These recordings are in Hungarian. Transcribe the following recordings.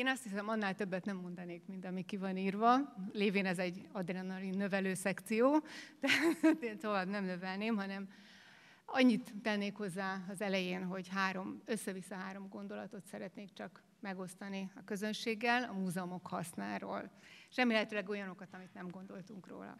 én azt hiszem, annál többet nem mondanék, mint ami ki van írva. Lévén ez egy adrenalin növelő szekció, de tovább nem növelném, hanem annyit tennék hozzá az elején, hogy három, össze-vissza három gondolatot szeretnék csak megosztani a közönséggel a múzeumok hasznáról. És remélhetőleg olyanokat, amit nem gondoltunk róla.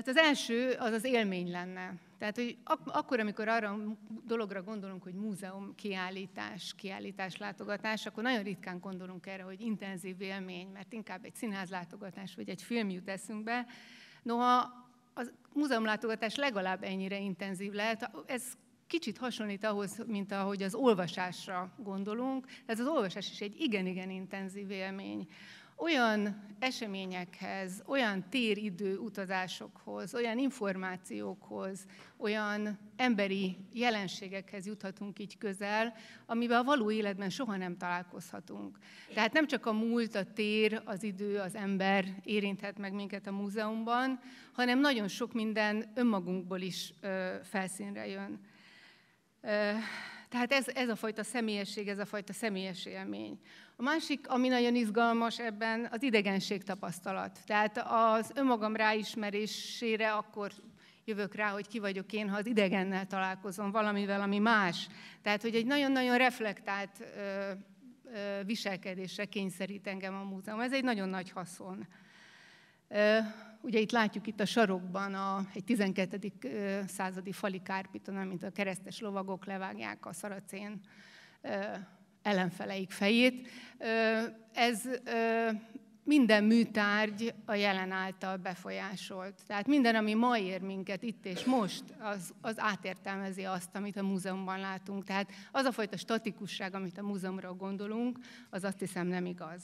Tehát az első az az élmény lenne. Tehát, hogy ak- akkor, amikor arra a dologra gondolunk, hogy múzeum kiállítás, kiállítás látogatás, akkor nagyon ritkán gondolunk erre, hogy intenzív élmény, mert inkább egy színház látogatás vagy egy film jut eszünkbe. Noha a múzeumlátogatás legalább ennyire intenzív lehet. Ez kicsit hasonlít ahhoz, mint ahogy az olvasásra gondolunk. Ez az olvasás is egy igen-igen intenzív élmény olyan eseményekhez, olyan téridő utazásokhoz, olyan információkhoz, olyan emberi jelenségekhez juthatunk így közel, amivel a való életben soha nem találkozhatunk. Tehát nem csak a múlt, a tér, az idő, az ember érinthet meg minket a múzeumban, hanem nagyon sok minden önmagunkból is ö, felszínre jön. Ö, tehát ez, ez a fajta személyesség, ez a fajta személyes élmény. A másik, ami nagyon izgalmas ebben, az idegenség tapasztalat. Tehát az önmagam ráismerésére akkor jövök rá, hogy ki vagyok én, ha az idegennel találkozom, valamivel, ami más. Tehát, hogy egy nagyon-nagyon reflektált ö, ö, viselkedésre kényszerít engem a múzeum. Ez egy nagyon nagy haszon. Ö, ugye itt látjuk itt a sarokban a, egy 12. századi fali kárpiton, amit a keresztes lovagok levágják a szaracén ellenfeleik fejét. Ez minden műtárgy a jelen által befolyásolt. Tehát minden, ami ma ér minket itt és most, az, az átértelmezi azt, amit a múzeumban látunk. Tehát az a fajta statikusság, amit a múzeumról gondolunk, az azt hiszem nem igaz.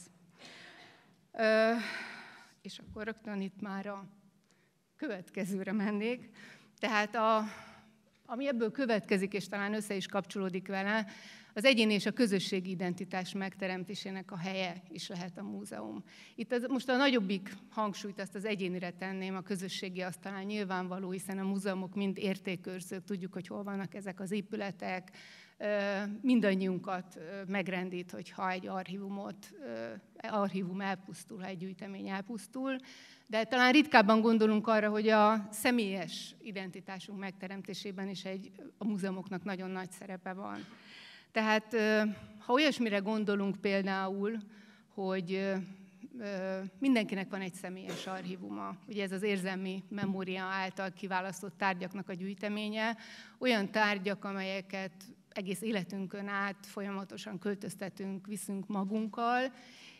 És akkor rögtön itt már a következőre mennék. Tehát a, ami ebből következik, és talán össze is kapcsolódik vele, az egyén és a közösségi identitás megteremtésének a helye is lehet a múzeum. Itt az, most a nagyobbik hangsúlyt azt az egyénire tenném, a közösségi az talán nyilvánvaló, hiszen a múzeumok mind értékőrzők, tudjuk, hogy hol vannak ezek az épületek, mindannyiunkat megrendít, hogyha egy archívumot, archívum elpusztul, ha egy gyűjtemény elpusztul, de talán ritkábban gondolunk arra, hogy a személyes identitásunk megteremtésében is egy, a múzeumoknak nagyon nagy szerepe van. Tehát ha olyasmire gondolunk például, hogy mindenkinek van egy személyes archívuma. Ugye ez az érzelmi memória által kiválasztott tárgyaknak a gyűjteménye. Olyan tárgyak, amelyeket egész életünkön át folyamatosan költöztetünk, viszünk magunkkal,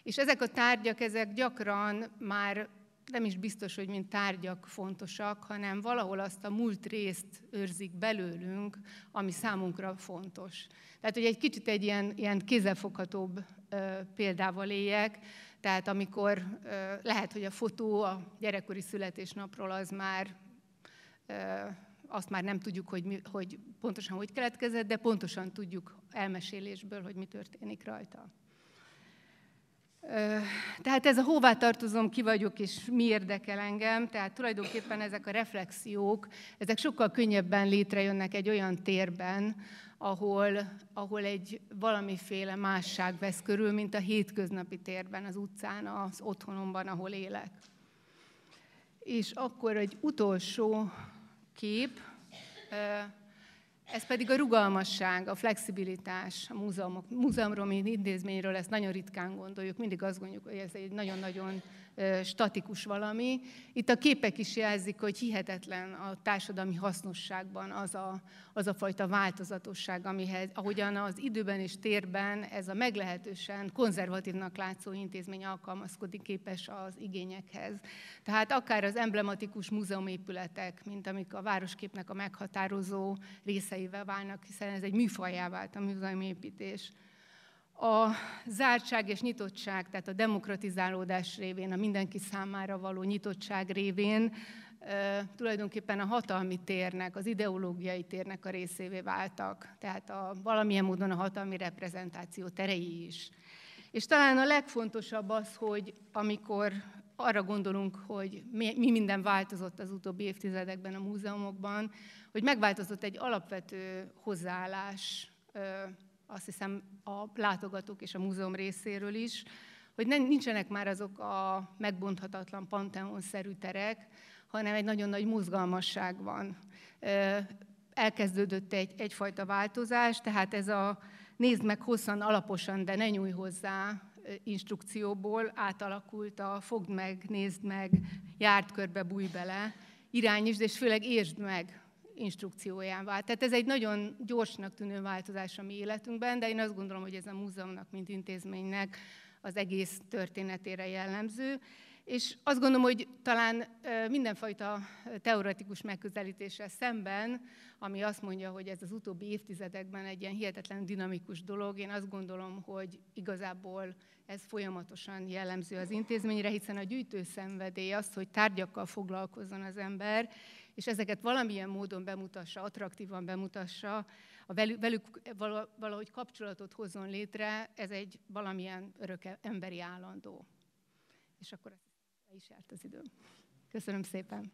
és ezek a tárgyak, ezek gyakran már nem is biztos, hogy mint tárgyak fontosak, hanem valahol azt a múlt részt őrzik belőlünk, ami számunkra fontos. Tehát, hogy egy kicsit egy ilyen, ilyen kézzelfoghatóbb ö, példával éljek, tehát amikor ö, lehet, hogy a fotó a gyerekkori születésnapról az már ö, azt már nem tudjuk, hogy, mi, hogy pontosan hogy keletkezett, de pontosan tudjuk elmesélésből, hogy mi történik rajta. Tehát ez a hová tartozom, ki vagyok és mi érdekel engem, tehát tulajdonképpen ezek a reflexiók, ezek sokkal könnyebben létrejönnek egy olyan térben, ahol, ahol egy valamiféle másság vesz körül, mint a hétköznapi térben, az utcán, az otthonomban, ahol élek. És akkor egy utolsó kép, ez pedig a rugalmasság, a flexibilitás, a múzeumok, múzeumról, mint intézményről, ezt nagyon ritkán gondoljuk, mindig azt gondoljuk, hogy ez egy nagyon-nagyon statikus valami. Itt a képek is jelzik, hogy hihetetlen a társadalmi hasznosságban az a, az a fajta változatosság, amihez, ahogyan az időben és térben ez a meglehetősen konzervatívnak látszó intézmény alkalmazkodik, képes az igényekhez. Tehát akár az emblematikus múzeumépületek, mint amik a városképnek a meghatározó részei részeivel válnak, hiszen ez egy műfajjá vált a műzajmi építés. A zártság és nyitottság, tehát a demokratizálódás révén, a mindenki számára való nyitottság révén tulajdonképpen a hatalmi térnek, az ideológiai térnek a részévé váltak, tehát a, valamilyen módon a hatalmi reprezentáció terei is. És talán a legfontosabb az, hogy amikor arra gondolunk, hogy mi minden változott az utóbbi évtizedekben a múzeumokban, hogy megváltozott egy alapvető hozzáállás, azt hiszem a látogatók és a múzeum részéről is, hogy nincsenek már azok a megbonthatatlan panteonszerű terek, hanem egy nagyon nagy mozgalmasság van. Elkezdődött egy, egyfajta változás, tehát ez a nézd meg hosszan, alaposan, de ne nyúj hozzá instrukcióból átalakult a fogd meg, nézd meg, járt körbe, bújj bele, irányítsd, és főleg értsd meg instrukcióján vált. Tehát ez egy nagyon gyorsnak tűnő változás a mi életünkben, de én azt gondolom, hogy ez a múzeumnak, mint intézménynek az egész történetére jellemző. És azt gondolom, hogy talán mindenfajta teoretikus megközelítéssel szemben, ami azt mondja, hogy ez az utóbbi évtizedekben egy ilyen hihetetlen dinamikus dolog, én azt gondolom, hogy igazából ez folyamatosan jellemző az intézményre, hiszen a szenvedély az, hogy tárgyakkal foglalkozzon az ember, és ezeket valamilyen módon bemutassa, attraktívan bemutassa, a velük, velük valahogy kapcsolatot hozzon létre, ez egy valamilyen örök emberi állandó. És akkor is járt az idő. Köszönöm szépen.